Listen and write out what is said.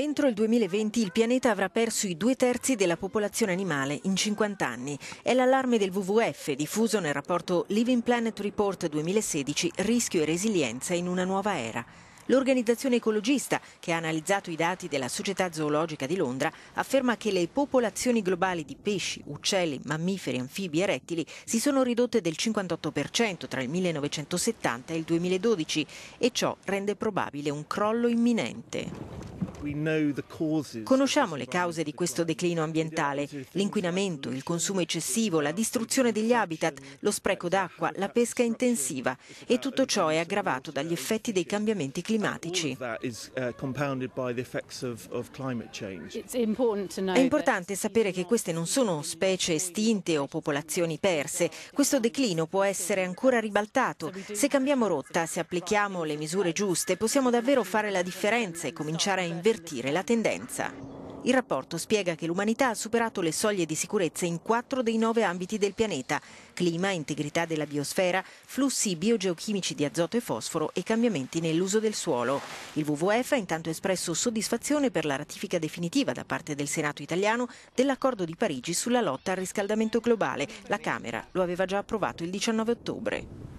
Entro il 2020 il pianeta avrà perso i due terzi della popolazione animale in 50 anni. È l'allarme del WWF diffuso nel rapporto Living Planet Report 2016 Rischio e resilienza in una nuova era. L'organizzazione ecologista, che ha analizzato i dati della Società Zoologica di Londra, afferma che le popolazioni globali di pesci, uccelli, mammiferi, anfibi e rettili si sono ridotte del 58% tra il 1970 e il 2012 e ciò rende probabile un crollo imminente. Conosciamo le cause di questo declino ambientale, l'inquinamento, il consumo eccessivo, la distruzione degli habitat, lo spreco d'acqua, la pesca intensiva e tutto ciò è aggravato dagli effetti dei cambiamenti climatici. Uh, è importante sapere che queste non sono specie estinte o popolazioni perse, questo declino può essere ancora ribaltato. Se cambiamo rotta, se applichiamo le misure giuste, possiamo davvero fare la differenza e cominciare a investire invertire la tendenza. Il rapporto spiega che l'umanità ha superato le soglie di sicurezza in quattro dei nove ambiti del pianeta, clima, integrità della biosfera, flussi biogeochimici di azoto e fosforo e cambiamenti nell'uso del suolo. Il WWF ha intanto espresso soddisfazione per la ratifica definitiva da parte del Senato italiano dell'accordo di Parigi sulla lotta al riscaldamento globale. La Camera lo aveva già approvato il 19 ottobre.